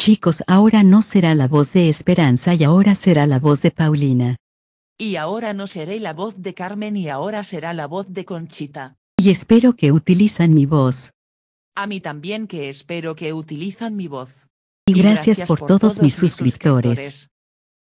Chicos, ahora no será la voz de Esperanza y ahora será la voz de Paulina. Y ahora no seré la voz de Carmen y ahora será la voz de Conchita. Y espero que utilizan mi voz. A mí también que espero que utilizan mi voz. Y, gracias, por, todos mis, suscriptores.